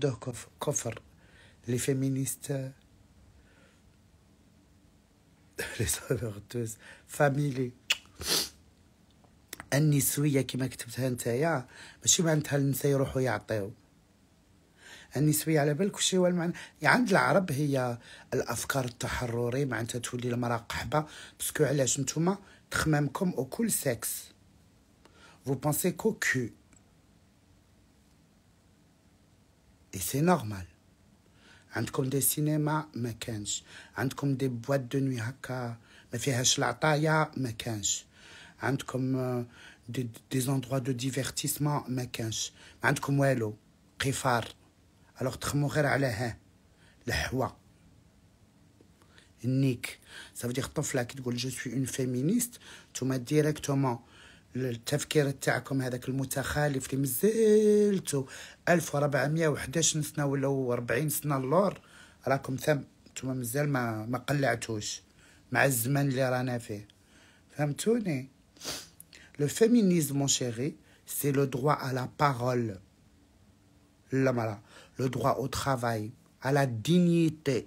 ده كفر les féministes, les sauveurs فاميلي النسويه كما كتبتها نتايا ماشي معناتها النساء يروحوا يعطيو النسويه على بالك وشي هو المعنى يعني عند العرب هي الافكار التحرري معناتها تولي المراه قحبه باسكو علاش نتوما تخمامكم وكل كل سكس فو بونسي كو كو c'est normal. Et comme des cinémas, me kench. Et comme des boîtes de nuit, haka, mais fihach la taille, me kench. Et comme euh, des, des endroits de divertissement, me kench. Et comme wello, kifar. Alors, t'chmoukher alehe, le hwa. Nick. Ça veut dire, que t'en flak, je suis une féministe, tu m'as directement. التفكير تاعكم هذاك المتخلف اللي مازلتو 1411 سنه ولا 40 سنه اللور راكم ثم نتوما مازال ما ما قلعتوش مع الزمن اللي رانا فيه فهمتوني لو فيمينيزم مون شيري سي لو دروا على بارول للمراه لو دروا او ترافاي على دينيتي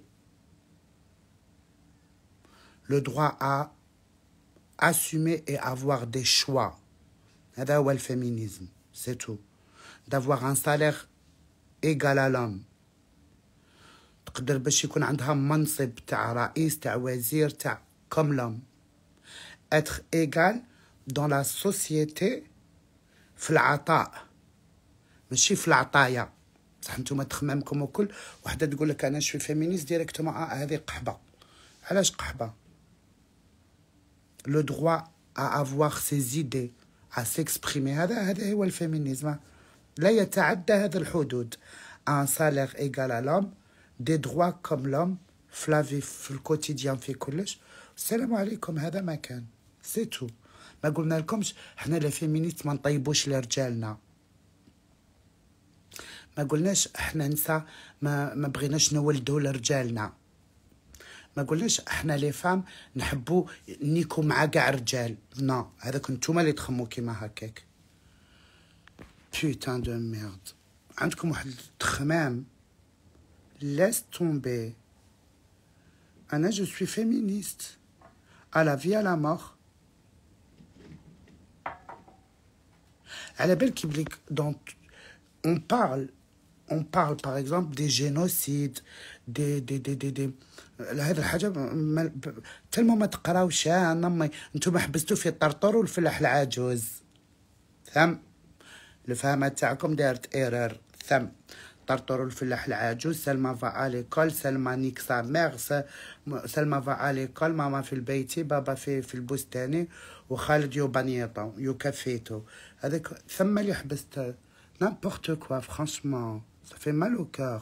لو droit ا assumer et avoir des choix. هذا هو الفيمينيزم سي تو دافواغ ان سالير ايغال ا لام تقدر باش يكون عندها منصب تاع رئيس تاع وزير تاع كوم لام اتر ايغال دون لا سوسيتي في العطاء ماشي في العطايا بصح نتوما تخمامكم وكل وحده تقول لك انا شوي فيمينيست ديريكتومون آه هذه قحبه علاش قحبه لو دووا ا افواغ سي idées سيكسبريمي هذا هذا هو الفيمينيزم لا يتعدى هذا الحدود ان سالير ايغال ا لوم دي دووا كوم لوم في في الكوتيديان في كلش السلام عليكم هذا ما كان سي تو ما قلنا لكمش حنا لا فيمينيست ما نطيبوش لرجالنا ما قلناش حنا نسا ما, ما بغيناش نولدو لرجالنا Je ne sais pas si les femmes ne sont pas les plus Non, elles ne sont pas les plus grands. Putain de merde. Je ne sais pas si tu es féministe. Je suis féministe. À la vie à la mort. on parle par exemple des génocides, des. هذه الحاجه حتى ما تقراوشها نمي انتم حبستوا في الطرطور والفلاح العجوز ثم الفهمه تاعكم دارت ايرور ثم طرطور الفلاح العجوز سلمى فا اليكول سلمى نيك سا ميغ سلمى فا اليكول ماما في البيت بابا في في البستاني وخالد يو بانيطو يو كافيتو هذاك ثم اللي حبست نامبورت كوا فرانشمون صافي مال او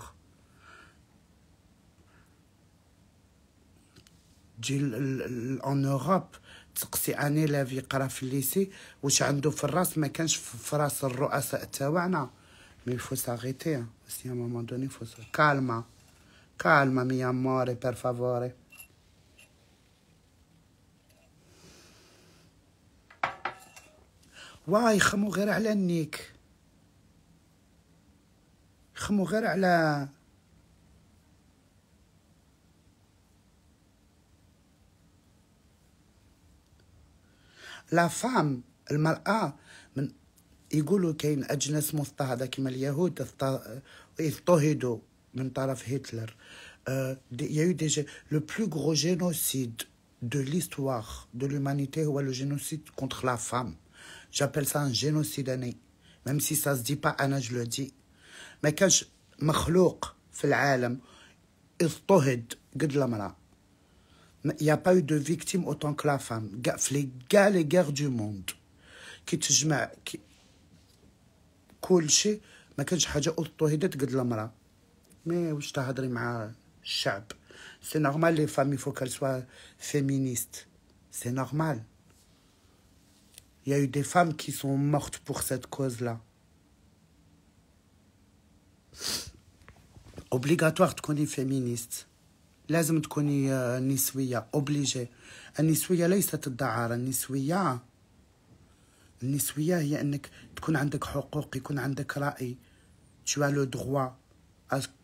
تجي اون اوروب تسقسي ان ايلاف يقرا في الليسي واش عنده في الراس ما كانش في راس الرؤساء تاعنا مي فو ساغيتي سي ا مومون دوني فو كالما كالما مي اموري بير فافوري واي يخمو غير على النيك يخمو غير على لا فام المراه من يقولوا كاين اجناس مضطهده كما اليهود اضطهدوا من طرف هتلر آه، يا يو دي جي لو بلو غرو جينوسيد دو ليستواغ دو لومانيتي هو لو جينوسيد كونتخ لا فام جابيل سا ان جينوسيد اني ميم سي سا سدي با انا جو لو دي ما كانش مخلوق في العالم اضطهد قد المراه il n'y a pas eu de victime autant que la femme. Les gars, les guerres du monde. Qui te qui. Mais je C'est normal, les femmes, il faut qu'elles soient féministes. C'est normal. Il y a eu des femmes qui sont mortes pour cette cause-là. Obligatoire de connaître féministe. لازم تكوني آه، نسوية أوبليجي النسوية ليست الدعارة النسوية النسوية هي أنك تكون عندك حقوق يكون عندك رأي tu as le droit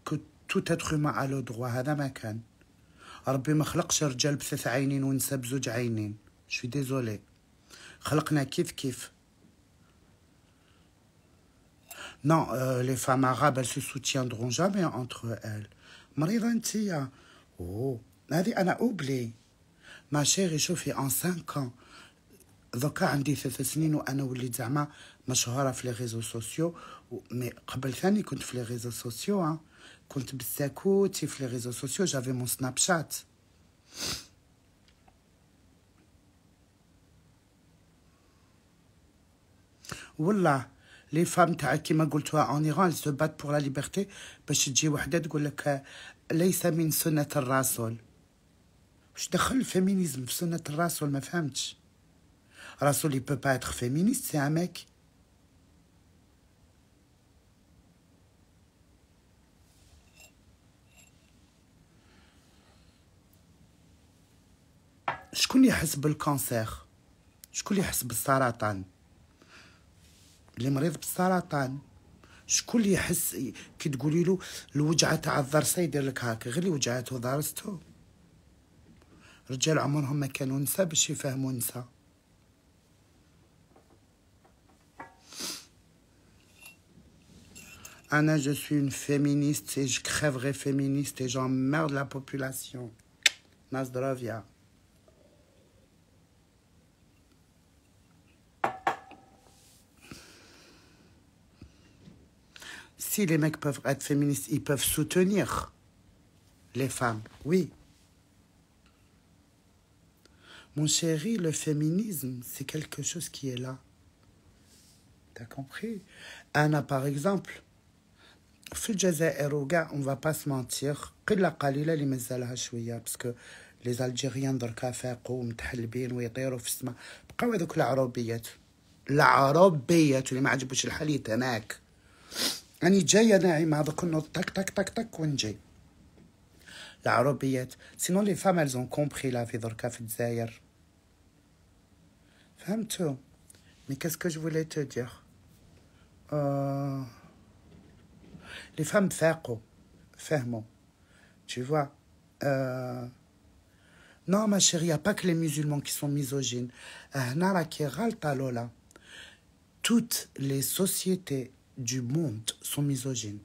que tout être humain a le droit هذا ما كان ربي ما خلقش رجال بثلاث عينين ونساء بزوج عينين شوي ديزولي خلقنا كيف كيف نو لي فام femmes سو elles جامي soutiendront ال entre مريضة انتيا اوه هذه انا اوبلي ما شيري شوفي ان 5 ans دوكا عندي ثلاث سنين وانا وليت زعما مشهوره في لي ريزو سوسيو مي قبل ثاني كنت في لي ريزو سوسيو كنت بالساكوتي في لي ريزو سوسيو جافي مون سناب شات والله لي فام تاع كيما قلتوها اون ايران سو بات بور لا ليبرتي باش تجي وحده تقول لك ليس من سنه الرسول واش دخل الفيمينيزم في سنه الرسول ما فهمتش لي بو با اتر فيمينيست سي ان شكون يحس بالكونسير شكون يحس بالسرطان اللي مريض بالسرطان شكون اللي يحس كي تقولي له الوجعه تاع الضرسه يدير لك هاك غير اللي وجعته ضرسته رجال عمرهم ما كانوا نسا باش يفهموا نساء Anna, je suis une féministe جو je crèverai féministe جون j'en لا بوبولاسيون ناس درافيا si les mecs peuvent être féministes, ils peuvent soutenir les femmes, oui. Mon chéri, le féminisme, c'est quelque chose qui est là. T'as compris Anna, par exemple, on va pas se mentir, parce que les Algériens, دركا فاقوا متحلبين ويطيروا في السماء بقاو هذوك العربيات العربيات اللي ما عجبوش الحال يتناك sinon جاية ناعمة هذا ont تك la تك تك ونجي جاي العربيات سينو لي فام الزون كومبخي لا في دركا في الجزائر فهمتو مي كاسكو دير tu vois non ma chérie y a pas que les musulmans qui sont misogynes toutes les sociétés du monde sont misogynes.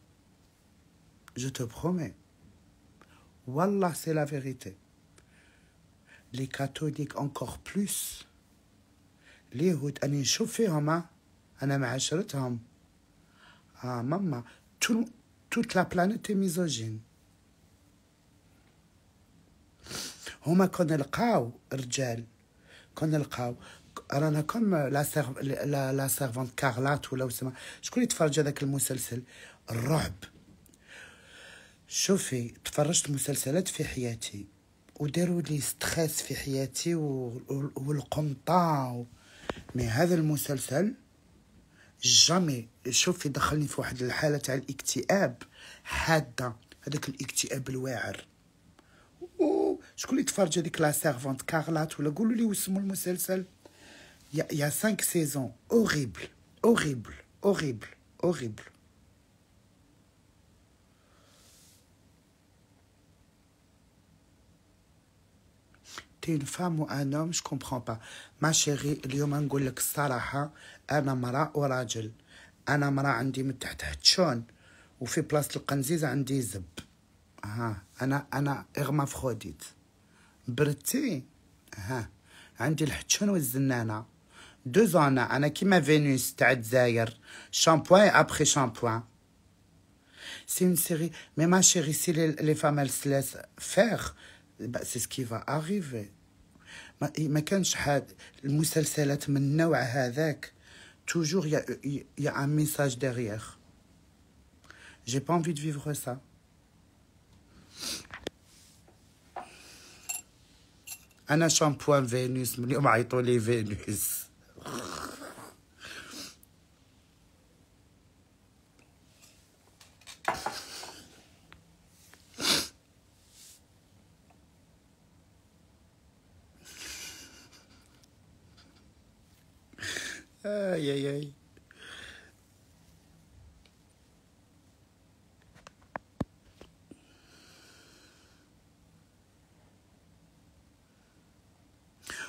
Je te promets. Wallah, c'est la vérité. Les catholiques encore plus. Les routes, elles chauffer en main. Ah, maman, toute la planète est misogyne. رانا كوم لا سيرف لا, لا سيرفونت كارلات ولا وسما شكون يتفرج هذاك المسلسل الرعب شوفي تفرجت مسلسلات في حياتي وداروا لي ستريس في حياتي و... والقنطة و... مي هذا المسلسل جامي شوفي دخلني في واحد الحالة تاع الاكتئاب حادة هذاك الاكتئاب الواعر شكون اللي تفرج هذيك لا سيرفونت كارلات ولا قولوا لي وسموا المسلسل Il y, y, a cinq saisons horribles, horribles, horribles, horribles. T'es une femme ou un homme, je comprends pas. Ma chérie, اليوم نقول لك الصراحة أنا مرأة وراجل. أنا مرأة عندي من تحت هتشون وفي بلاصة القنزيزة عندي زب. ها أنا أنا إغمافروديت. بردتي؟ ها عندي الحتشون والزنانه deux ans, Anna qui m'a venu, Tadzaïr shampoing après shampoing. C'est une série. Mais ma chérie, si les, femmes, elles se laissent faire, bah, c'est ce qui va arriver. Toujours, il y a, il y a un message derrière. J'ai pas envie de vivre ça. Anna shampoing Vénus, je vais Vénus.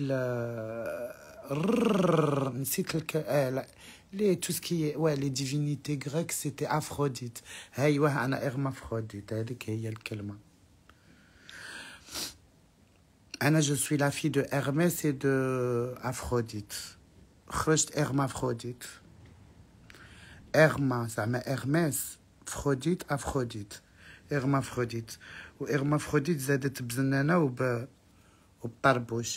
Eh, les divinités grecques, c'était Aphrodite. Je suis la fille d'Hermès Hermès. Hermès. Hermès. Hermès. Hermès. hermaphrodite hermaphrodite Hermès.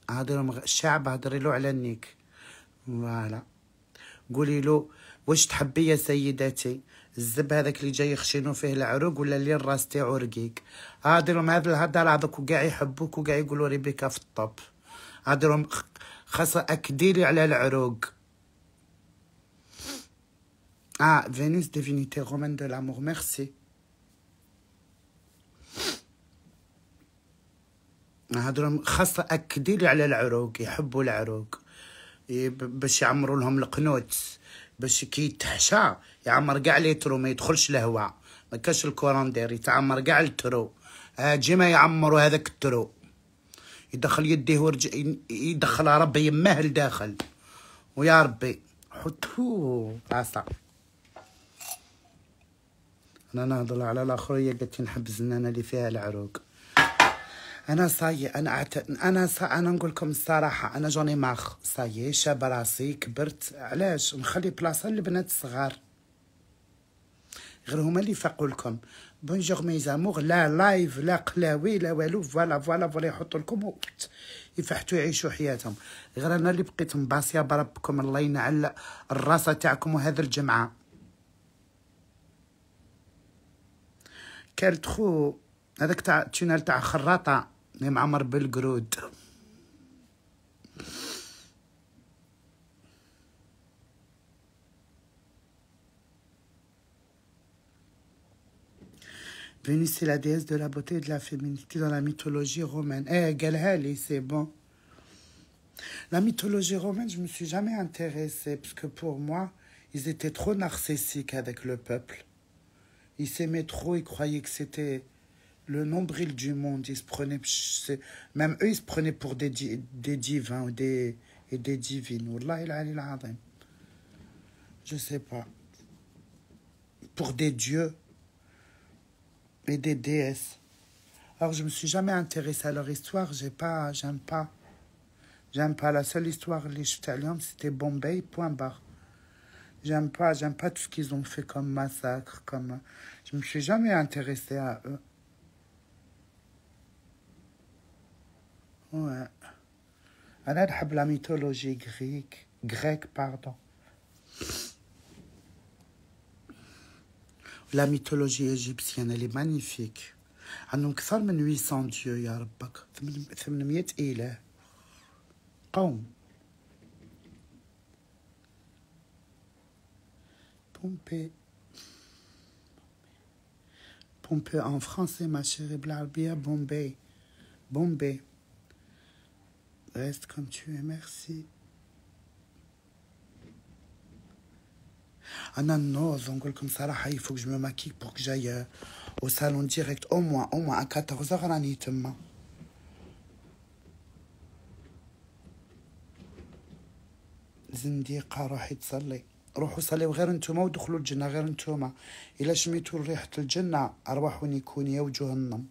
هضروا مغ... الشعب هضري له على النيك فوالا قولي له واش تحبي يا سيداتي الزب هذاك اللي جاي يخشينو فيه العروق ولا اللي الراس تاعو رقيق مع هذا الهضر هذاك وكاع يحبوك وكاع يقولوا ريبيكا في الطب هادرهم خاصة اكديلي على العروق اه فينيس ديفينيتي رومان دو لامور ميرسي نهضر خاصة أكدي لي على العروق يحبوا العروق باش يعمروا لهم القنوت باش كي يتحشى يعمر كاع ترو ما يدخلش الهواء ما كاش الكوران داير يتعمر كاع الترو هاجي ما يعمروا هذاك الترو يدخل يديه ورج يدخل ربي يماه لداخل ويا ربي حطو عصا انا نهضر على الاخرى هي قالت نحب الزنانه اللي فيها العروق انا صايي انا أعت... انا صا... انا نقول لكم الصراحه انا جوني ماخ صايي شاب راسي كبرت علاش نخلي بلاصه للبنات الصغار غير هما اللي فاقوا لكم بونجور ميز امور لا لايف لا قلاوي لا والو فوالا فوالا فوالا يحطوا لكم يفحتوا يعيشوا حياتهم غير انا اللي بقيت مباسيه بربكم الله ينعل الراسه تاعكم وهذا الجمعه كالتخو c'est la déesse de la beauté et de la féminité dans la mythologie romaine. Eh, c'est bon. La mythologie romaine, je ne me suis jamais intéressée, parce que pour moi, ils étaient trop narcissiques avec le peuple. Ils s'aimaient trop, ils croyaient que c'était le nombril du monde. Ils se prenaient, même eux, ils se prenaient pour des, des divins des, et des divines. Je sais pas. Pour des dieux et des déesses. Alors, je me suis jamais intéressée à leur histoire. J'ai pas, j'aime pas. J'aime pas. La seule histoire, les c'était Bombay, point barre. J'aime pas, j'aime pas tout ce qu'ils ont fait comme massacre, comme... Je me suis jamais intéressée à eux. Oui. Elle est la mythologie grecque. La mythologie égyptienne, elle est magnifique. Elle est une femme 800 dieux, il Elle est 800 000. Comment Pompée. Pompée en français, ma chérie, Blair Bombe. Bombay. Reste comme tu es, merci. انا نوز نقولكم صراحه maquille جو que j'aille جاي euh, salon direct, au moins, au moins a 14 راني تما زنديقه روحي تصلي روحوا صليو غير نتوما ودخلوا الجنه غير نتوما الا شميتوا ريحه الجنه أرواحوني كوني وجوه النم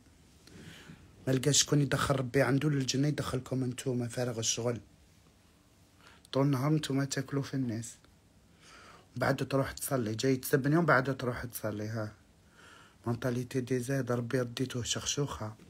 ما لقاش شكون يدخل ربي عنده للجنه يدخلكم نتوما فارغ الشغل طول النهار نتوما تاكلوا في الناس بعد تروح تصلي جاي تسبني ومن بعد تروح تصلي ها مونطاليتي دي زاد ربي رديته شخشوخه